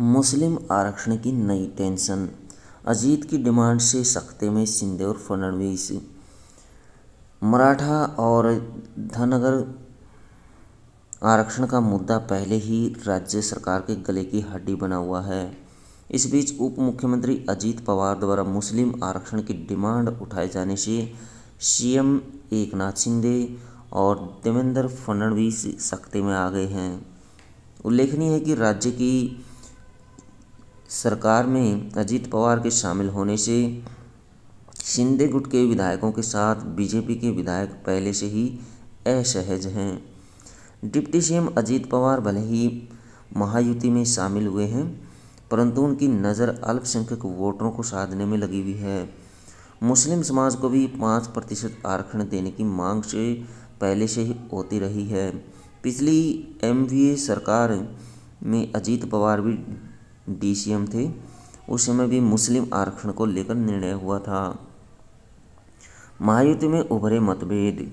मुस्लिम आरक्षण की नई टेंशन अजीत की डिमांड से सख्ते में सिंधे और फडणवीस मराठा और धनगर आरक्षण का मुद्दा पहले ही राज्य सरकार के गले की हड्डी बना हुआ है इस बीच उप मुख्यमंत्री अजीत पवार द्वारा मुस्लिम आरक्षण की डिमांड उठाए जाने से सीएम एकनाथ शिंदे और देवेंद्र फडणवीस सख्ते में आ गए हैं उल्लेखनीय है कि राज्य की सरकार में अजीत पवार के शामिल होने से शिंदे गुट के विधायकों के साथ बीजेपी के विधायक पहले से ही असहज हैं डिप्टी सीएम अजीत पवार भले ही महायुति में शामिल हुए हैं परंतु उनकी नज़र अल्पसंख्यक वोटरों को साधने में लगी हुई है मुस्लिम समाज को भी पाँच प्रतिशत आरक्षण देने की मांग से पहले से ही होती रही है पिछली एम सरकार में अजीत पवार भी डी थे उस समय भी मुस्लिम आरक्षण को लेकर निर्णय हुआ था महायुद्ध में उभरे मतभेद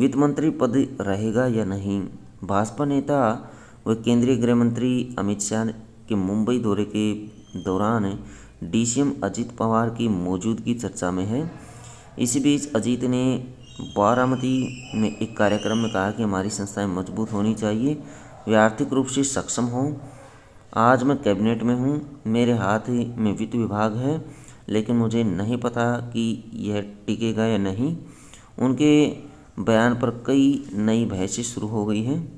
वित्त मंत्री पद रहेगा या नहीं भाजपा नेता व केंद्रीय गृह मंत्री अमित शाह के मुंबई दौरे के दौरान डीसीएम अजीत पवार की मौजूदगी चर्चा में है इसी बीच अजीत ने बारामती में एक कार्यक्रम में कहा कि हमारी संस्थाएं मजबूत होनी चाहिए वे आर्थिक रूप से सक्षम हों आज मैं कैबिनेट में हूँ मेरे हाथ ही में वित्त विभाग है लेकिन मुझे नहीं पता कि यह टिकेगा या नहीं उनके बयान पर कई नई बहसें शुरू हो गई हैं